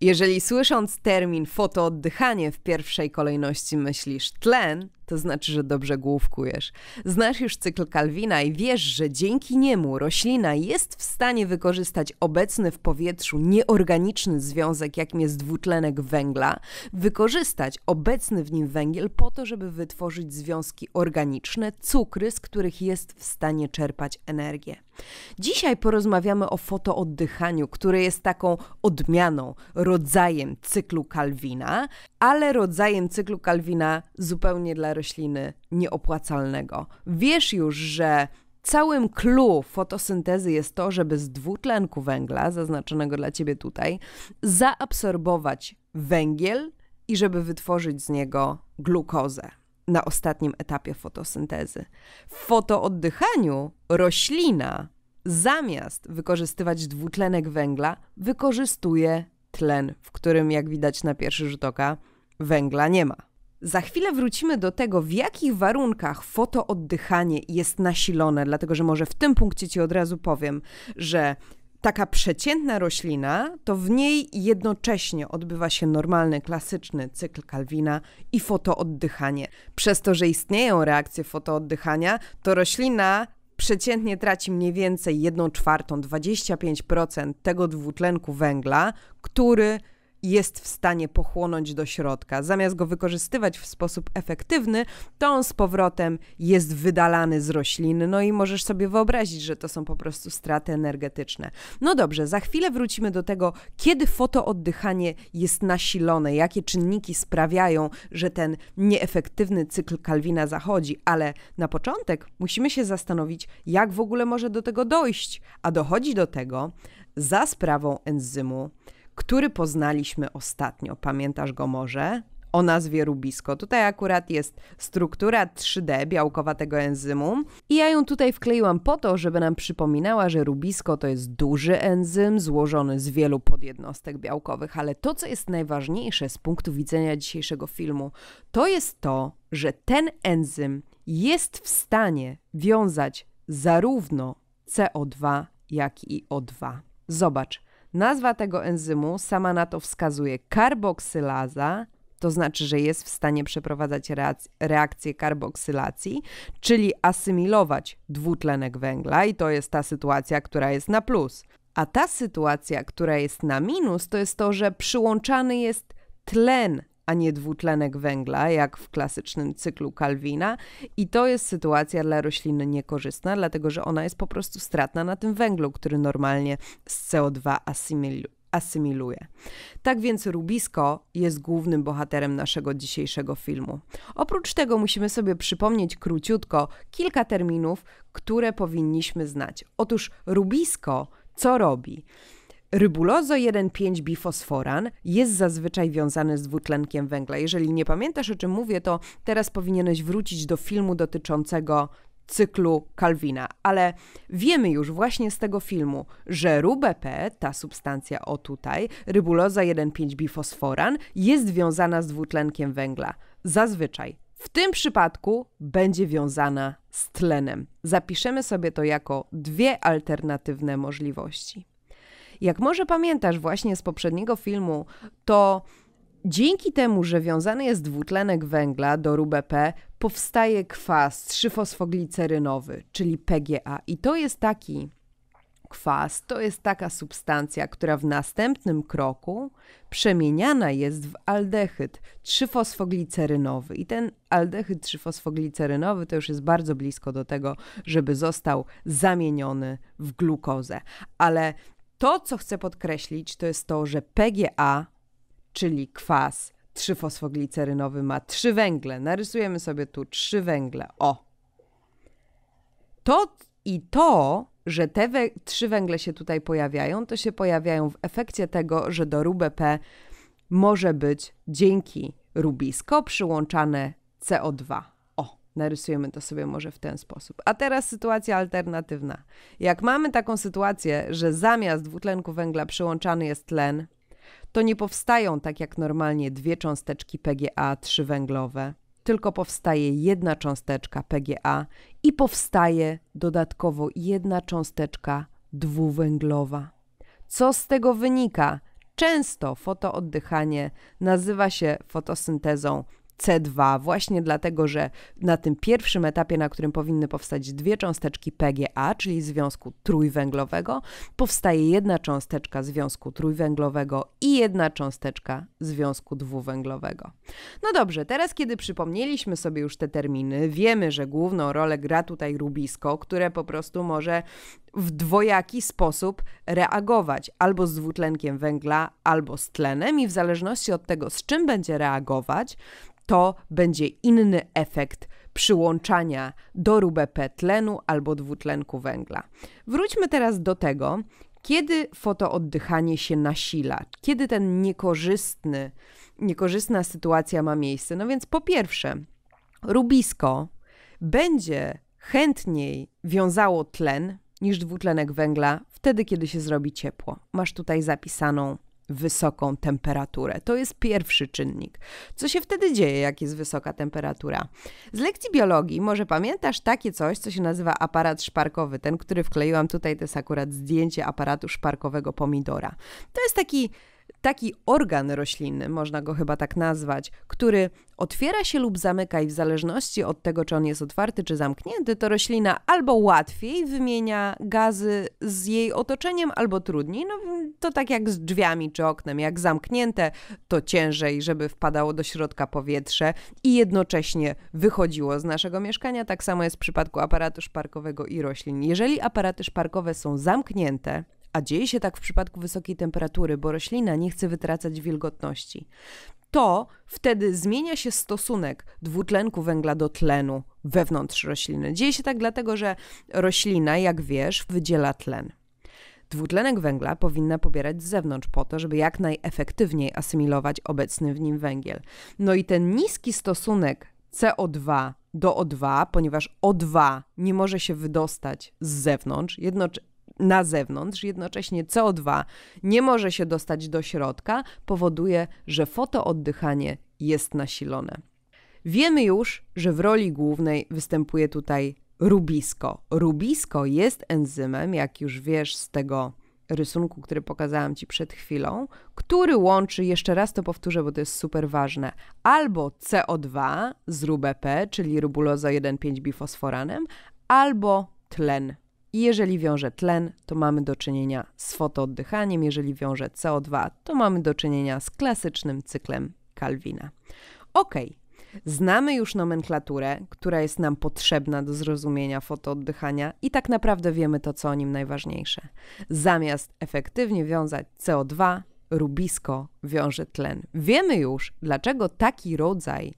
Jeżeli słysząc termin fotooddychanie w pierwszej kolejności myślisz tlen, to znaczy, że dobrze główkujesz. Znasz już cykl Kalwina i wiesz, że dzięki niemu roślina jest w stanie wykorzystać obecny w powietrzu nieorganiczny związek, jakim jest dwutlenek węgla, wykorzystać obecny w nim węgiel po to, żeby wytworzyć związki organiczne, cukry, z których jest w stanie czerpać energię. Dzisiaj porozmawiamy o fotooddychaniu, które jest taką odmianą, rodzajem cyklu Kalwina, ale rodzajem cyklu Kalwina zupełnie dla rośliny nieopłacalnego. Wiesz już, że całym clue fotosyntezy jest to, żeby z dwutlenku węgla, zaznaczonego dla ciebie tutaj, zaabsorbować węgiel i żeby wytworzyć z niego glukozę na ostatnim etapie fotosyntezy. W fotooddychaniu roślina zamiast wykorzystywać dwutlenek węgla, wykorzystuje tlen, w którym, jak widać na pierwszy rzut oka, węgla nie ma. Za chwilę wrócimy do tego, w jakich warunkach fotooddychanie jest nasilone, dlatego że może w tym punkcie Ci od razu powiem, że taka przeciętna roślina, to w niej jednocześnie odbywa się normalny, klasyczny cykl Kalwina i fotooddychanie. Przez to, że istnieją reakcje fotooddychania, to roślina przeciętnie traci mniej więcej 1 czwartą, 25% tego dwutlenku węgla, który jest w stanie pochłonąć do środka. Zamiast go wykorzystywać w sposób efektywny, to on z powrotem jest wydalany z rośliny. No i możesz sobie wyobrazić, że to są po prostu straty energetyczne. No dobrze, za chwilę wrócimy do tego, kiedy fotooddychanie jest nasilone, jakie czynniki sprawiają, że ten nieefektywny cykl Kalwina zachodzi, ale na początek musimy się zastanowić, jak w ogóle może do tego dojść. A dochodzi do tego za sprawą enzymu który poznaliśmy ostatnio. Pamiętasz go może? O nazwie rubisko. Tutaj akurat jest struktura 3D białkowa tego enzymu i ja ją tutaj wkleiłam po to, żeby nam przypominała, że rubisko to jest duży enzym złożony z wielu podjednostek białkowych, ale to, co jest najważniejsze z punktu widzenia dzisiejszego filmu, to jest to, że ten enzym jest w stanie wiązać zarówno CO2, jak i O2. Zobacz, Nazwa tego enzymu sama na to wskazuje karboksylaza, to znaczy, że jest w stanie przeprowadzać reakcję karboksylacji, czyli asymilować dwutlenek węgla, i to jest ta sytuacja, która jest na plus. A ta sytuacja, która jest na minus, to jest to, że przyłączany jest tlen a nie dwutlenek węgla, jak w klasycznym cyklu Kalwina. I to jest sytuacja dla rośliny niekorzystna, dlatego że ona jest po prostu stratna na tym węglu, który normalnie z CO2 asymiluje asymiluje. Tak więc rubisko jest głównym bohaterem naszego dzisiejszego filmu. Oprócz tego musimy sobie przypomnieć króciutko kilka terminów, które powinniśmy znać. Otóż rubisko co robi? Rybulozo 1,5-bifosforan jest zazwyczaj wiązany z dwutlenkiem węgla. Jeżeli nie pamiętasz, o czym mówię, to teraz powinieneś wrócić do filmu dotyczącego cyklu Kalwina, ale wiemy już właśnie z tego filmu, że RUBP, ta substancja o tutaj, rybuloza 1,5-bifosforan, jest wiązana z dwutlenkiem węgla. Zazwyczaj. W tym przypadku będzie wiązana z tlenem. Zapiszemy sobie to jako dwie alternatywne możliwości. Jak może pamiętasz właśnie z poprzedniego filmu, to dzięki temu, że wiązany jest dwutlenek węgla do RUBP, powstaje kwas trzyfosfoglicerynowy, czyli PGA. I to jest taki kwas, to jest taka substancja, która w następnym kroku przemieniana jest w aldehyd trzyfosfoglicerynowy. I ten aldehyd trzyfosfoglicerynowy to już jest bardzo blisko do tego, żeby został zamieniony w glukozę. Ale to, co chcę podkreślić, to jest to, że PGA, czyli kwas trzyfosfoglicerynowy, ma trzy węgle. Narysujemy sobie tu trzy węgle. O! To i to, że te we, trzy węgle się tutaj pojawiają, to się pojawiają w efekcie tego, że do RUBP może być dzięki rubisko przyłączane CO2. Narysujemy to sobie może w ten sposób. A teraz sytuacja alternatywna. Jak mamy taką sytuację, że zamiast dwutlenku węgla przyłączany jest tlen, to nie powstają tak jak normalnie dwie cząsteczki PGA trzywęglowe, tylko powstaje jedna cząsteczka PGA i powstaje dodatkowo jedna cząsteczka dwuwęglowa. Co z tego wynika? Często fotooddychanie nazywa się fotosyntezą C2 właśnie dlatego, że na tym pierwszym etapie, na którym powinny powstać dwie cząsteczki PGA, czyli związku trójwęglowego, powstaje jedna cząsteczka związku trójwęglowego i jedna cząsteczka związku dwuwęglowego. No dobrze, teraz kiedy przypomnieliśmy sobie już te terminy, wiemy, że główną rolę gra tutaj rubisko, które po prostu może w dwojaki sposób reagować albo z dwutlenkiem węgla, albo z tlenem i w zależności od tego, z czym będzie reagować, to będzie inny efekt przyłączania dorubepę tlenu albo dwutlenku węgla. Wróćmy teraz do tego, kiedy fotooddychanie się nasila, kiedy ten niekorzystny, niekorzystna sytuacja ma miejsce. No więc po pierwsze, rubisko będzie chętniej wiązało tlen niż dwutlenek węgla wtedy, kiedy się zrobi ciepło. Masz tutaj zapisaną wysoką temperaturę. To jest pierwszy czynnik. Co się wtedy dzieje, jak jest wysoka temperatura? Z lekcji biologii może pamiętasz takie coś, co się nazywa aparat szparkowy, ten, który wkleiłam tutaj, to jest akurat zdjęcie aparatu szparkowego pomidora. To jest taki Taki organ roślinny, można go chyba tak nazwać, który otwiera się lub zamyka i w zależności od tego, czy on jest otwarty czy zamknięty, to roślina albo łatwiej wymienia gazy z jej otoczeniem, albo trudniej. No to tak jak z drzwiami czy oknem. Jak zamknięte, to ciężej, żeby wpadało do środka powietrze i jednocześnie wychodziło z naszego mieszkania. Tak samo jest w przypadku aparatu szparkowego i roślin. Jeżeli aparaty szparkowe są zamknięte, a dzieje się tak w przypadku wysokiej temperatury, bo roślina nie chce wytracać wilgotności, to wtedy zmienia się stosunek dwutlenku węgla do tlenu wewnątrz rośliny. Dzieje się tak dlatego, że roślina, jak wiesz, wydziela tlen. Dwutlenek węgla powinna pobierać z zewnątrz po to, żeby jak najefektywniej asymilować obecny w nim węgiel. No i ten niski stosunek CO2 do O2, ponieważ O2 nie może się wydostać z zewnątrz, jednocześnie na zewnątrz, jednocześnie CO2 nie może się dostać do środka, powoduje, że fotooddychanie jest nasilone. Wiemy już, że w roli głównej występuje tutaj rubisko. Rubisko jest enzymem, jak już wiesz z tego rysunku, który pokazałam Ci przed chwilą, który łączy, jeszcze raz to powtórzę, bo to jest super ważne, albo CO2 z RUBP, czyli rubulozo 1,5 bifosforanem, albo tlen i jeżeli wiąże tlen, to mamy do czynienia z fotooddychaniem, jeżeli wiąże CO2, to mamy do czynienia z klasycznym cyklem Kalwina. Ok, znamy już nomenklaturę, która jest nam potrzebna do zrozumienia fotooddychania i tak naprawdę wiemy to, co o nim najważniejsze. Zamiast efektywnie wiązać CO2, rubisko wiąże tlen. Wiemy już, dlaczego taki rodzaj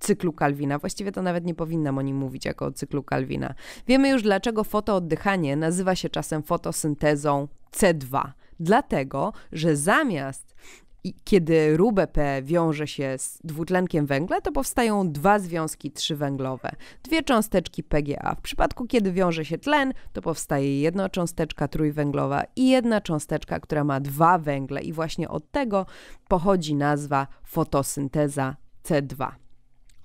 cyklu Kalwina. Właściwie to nawet nie powinnam o nim mówić jako o cyklu Kalwina. Wiemy już, dlaczego fotooddychanie nazywa się czasem fotosyntezą C2. Dlatego, że zamiast i kiedy rubę P wiąże się z dwutlenkiem węgla, to powstają dwa związki trzywęglowe, dwie cząsteczki PGA. W przypadku, kiedy wiąże się tlen, to powstaje jedna cząsteczka trójwęglowa i jedna cząsteczka, która ma dwa węgle i właśnie od tego pochodzi nazwa fotosynteza C2.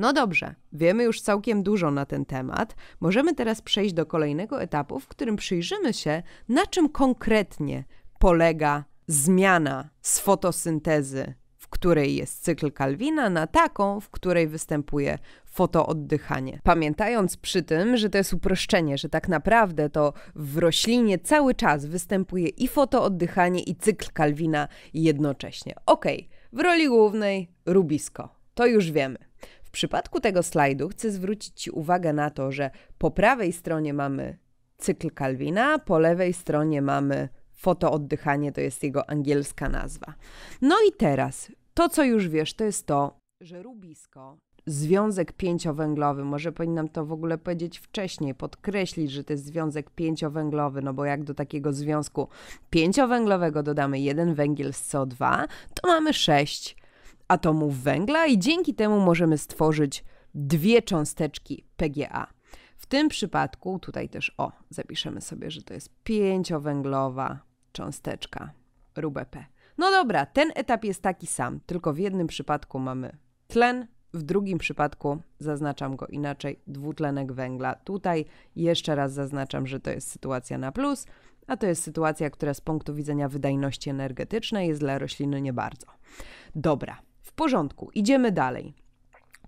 No dobrze, wiemy już całkiem dużo na ten temat. Możemy teraz przejść do kolejnego etapu, w którym przyjrzymy się, na czym konkretnie polega zmiana z fotosyntezy, w której jest cykl Kalwina, na taką, w której występuje fotooddychanie. Pamiętając przy tym, że to jest uproszczenie, że tak naprawdę to w roślinie cały czas występuje i fotooddychanie, i cykl Kalwina jednocześnie. Ok, w roli głównej rubisko. To już wiemy. W przypadku tego slajdu chcę zwrócić Ci uwagę na to, że po prawej stronie mamy cykl Kalwina, po lewej stronie mamy fotooddychanie, to jest jego angielska nazwa. No i teraz, to co już wiesz, to jest to, że rubisko związek pięciowęglowy. Może powinnam to w ogóle powiedzieć wcześniej, podkreślić, że to jest związek pięciowęglowy, no bo jak do takiego związku pięciowęglowego dodamy jeden węgiel z CO2, to mamy sześć atomów węgla i dzięki temu możemy stworzyć dwie cząsteczki PGA. W tym przypadku, tutaj też o, zapiszemy sobie, że to jest pięciowęglowa cząsteczka P. No dobra, ten etap jest taki sam, tylko w jednym przypadku mamy tlen, w drugim przypadku zaznaczam go inaczej, dwutlenek węgla. Tutaj jeszcze raz zaznaczam, że to jest sytuacja na plus, a to jest sytuacja, która z punktu widzenia wydajności energetycznej jest dla rośliny nie bardzo. Dobra, porządku, idziemy dalej.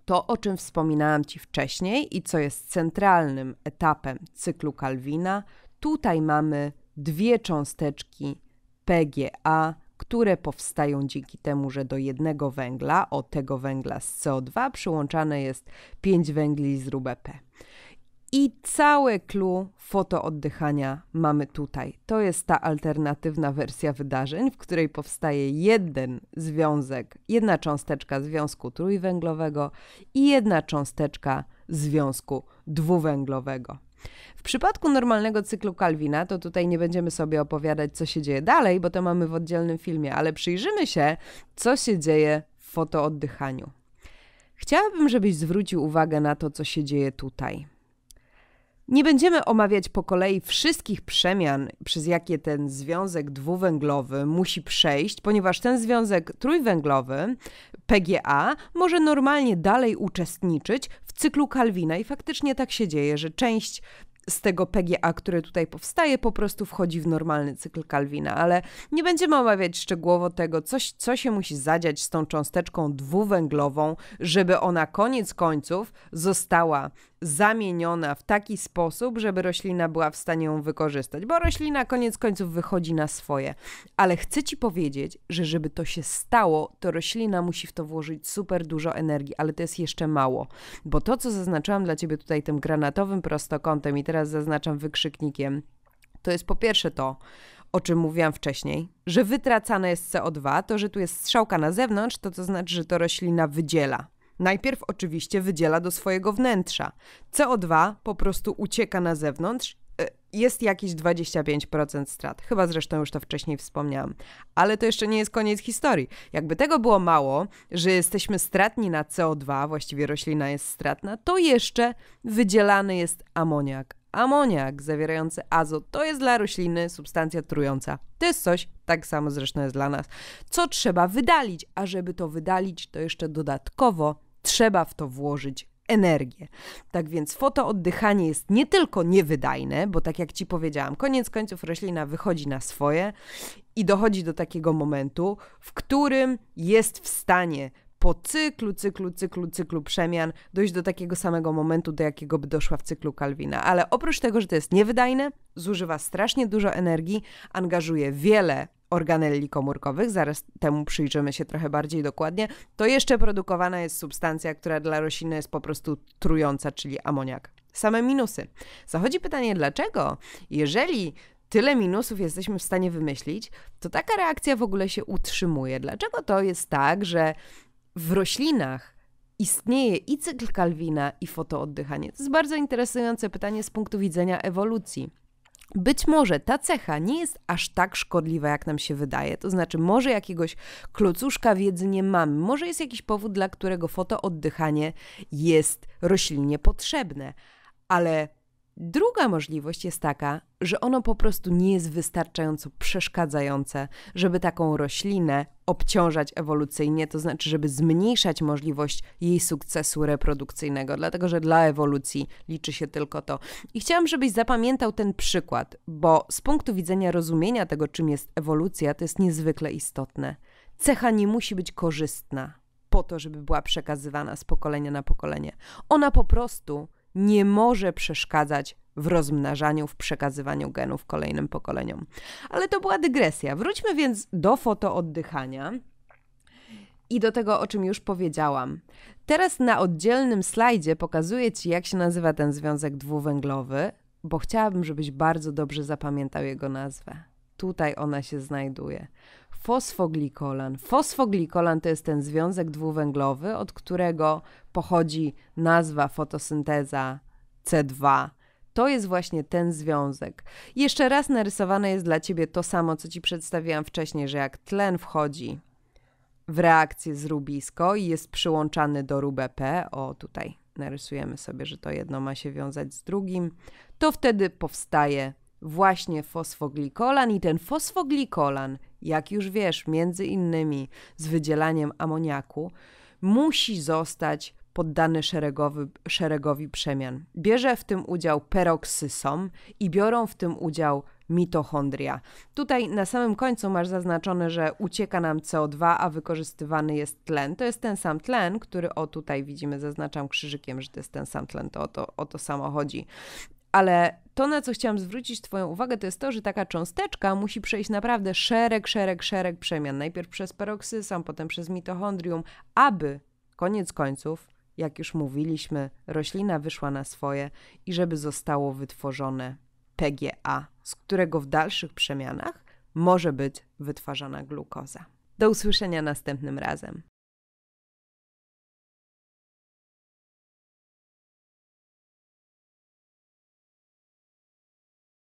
To, o czym wspominałam Ci wcześniej i co jest centralnym etapem cyklu Kalwina, tutaj mamy dwie cząsteczki PGA, które powstają dzięki temu, że do jednego węgla, o tego węgla z CO2, przyłączane jest 5 węgli z RUBP. I całe clue fotooddychania mamy tutaj. To jest ta alternatywna wersja wydarzeń, w której powstaje jeden związek, jedna cząsteczka związku trójwęglowego i jedna cząsteczka związku dwuwęglowego. W przypadku normalnego cyklu Kalwina, to tutaj nie będziemy sobie opowiadać, co się dzieje dalej, bo to mamy w oddzielnym filmie, ale przyjrzymy się, co się dzieje w fotooddychaniu. Chciałabym, żebyś zwrócił uwagę na to, co się dzieje tutaj. Nie będziemy omawiać po kolei wszystkich przemian, przez jakie ten związek dwuwęglowy musi przejść, ponieważ ten związek trójwęglowy, PGA, może normalnie dalej uczestniczyć w cyklu Kalwina i faktycznie tak się dzieje, że część z tego PGA, które tutaj powstaje, po prostu wchodzi w normalny cykl Kalwina, ale nie będziemy omawiać szczegółowo tego, coś, co się musi zadziać z tą cząsteczką dwuwęglową, żeby ona koniec końców została zamieniona w taki sposób, żeby roślina była w stanie ją wykorzystać, bo roślina koniec końców wychodzi na swoje. Ale chcę ci powiedzieć, że żeby to się stało, to roślina musi w to włożyć super dużo energii, ale to jest jeszcze mało, bo to, co zaznaczyłam dla ciebie tutaj tym granatowym prostokątem i teraz zaznaczam wykrzyknikiem, to jest po pierwsze to, o czym mówiłam wcześniej, że wytracane jest CO2, to, że tu jest strzałka na zewnątrz, to to znaczy, że to roślina wydziela Najpierw oczywiście wydziela do swojego wnętrza. CO2 po prostu ucieka na zewnątrz. E, jest jakieś 25% strat. Chyba zresztą już to wcześniej wspomniałam. Ale to jeszcze nie jest koniec historii. Jakby tego było mało, że jesteśmy stratni na CO2, właściwie roślina jest stratna, to jeszcze wydzielany jest amoniak amoniak zawierający azot to jest dla rośliny substancja trująca. To jest coś, tak samo zresztą jest dla nas, co trzeba wydalić, a żeby to wydalić, to jeszcze dodatkowo trzeba w to włożyć energię. Tak więc fotooddychanie jest nie tylko niewydajne, bo tak jak Ci powiedziałam, koniec końców roślina wychodzi na swoje i dochodzi do takiego momentu, w którym jest w stanie po cyklu, cyklu, cyklu, cyklu przemian dojść do takiego samego momentu, do jakiego by doszła w cyklu Kalwina. Ale oprócz tego, że to jest niewydajne, zużywa strasznie dużo energii, angażuje wiele organelli komórkowych, zaraz temu przyjrzymy się trochę bardziej dokładnie, to jeszcze produkowana jest substancja, która dla rośliny jest po prostu trująca, czyli amoniak. Same minusy. Zachodzi pytanie, dlaczego, jeżeli tyle minusów jesteśmy w stanie wymyślić, to taka reakcja w ogóle się utrzymuje? Dlaczego to jest tak, że w roślinach istnieje i cykl Kalwina, i fotooddychanie? To jest bardzo interesujące pytanie z punktu widzenia ewolucji. Być może ta cecha nie jest aż tak szkodliwa, jak nam się wydaje. To znaczy, może jakiegoś klocuszka wiedzy nie mamy, może jest jakiś powód, dla którego fotooddychanie jest roślinnie potrzebne, ale Druga możliwość jest taka, że ono po prostu nie jest wystarczająco przeszkadzające, żeby taką roślinę obciążać ewolucyjnie, to znaczy, żeby zmniejszać możliwość jej sukcesu reprodukcyjnego, dlatego że dla ewolucji liczy się tylko to. I chciałam, żebyś zapamiętał ten przykład, bo z punktu widzenia rozumienia tego, czym jest ewolucja, to jest niezwykle istotne. Cecha nie musi być korzystna po to, żeby była przekazywana z pokolenia na pokolenie. Ona po prostu nie może przeszkadzać w rozmnażaniu, w przekazywaniu genów kolejnym pokoleniom. Ale to była dygresja. Wróćmy więc do fotooddychania i do tego, o czym już powiedziałam. Teraz na oddzielnym slajdzie pokazuję Ci, jak się nazywa ten związek dwuwęglowy, bo chciałabym, żebyś bardzo dobrze zapamiętał jego nazwę. Tutaj ona się znajduje fosfoglikolan. Fosfoglikolan to jest ten związek dwuwęglowy, od którego pochodzi nazwa fotosynteza C2. To jest właśnie ten związek. Jeszcze raz narysowane jest dla ciebie to samo, co ci przedstawiłam wcześniej, że jak tlen wchodzi w reakcję z rubisko i jest przyłączany do P. o tutaj narysujemy sobie, że to jedno ma się wiązać z drugim, to wtedy powstaje właśnie fosfoglikolan i ten fosfoglikolan jak już wiesz, między innymi z wydzielaniem amoniaku, musi zostać poddany szeregowy, szeregowi przemian. Bierze w tym udział peroksysom i biorą w tym udział mitochondria. Tutaj na samym końcu masz zaznaczone, że ucieka nam CO2, a wykorzystywany jest tlen. To jest ten sam tlen, który o tutaj widzimy, zaznaczam krzyżykiem, że to jest ten sam tlen, to o to, o to samo chodzi. Ale to, na co chciałam zwrócić Twoją uwagę, to jest to, że taka cząsteczka musi przejść naprawdę szereg, szereg, szereg przemian. Najpierw przez peroksyzam, potem przez mitochondrium, aby koniec końców, jak już mówiliśmy, roślina wyszła na swoje i żeby zostało wytworzone PGA, z którego w dalszych przemianach może być wytwarzana glukoza. Do usłyszenia następnym razem.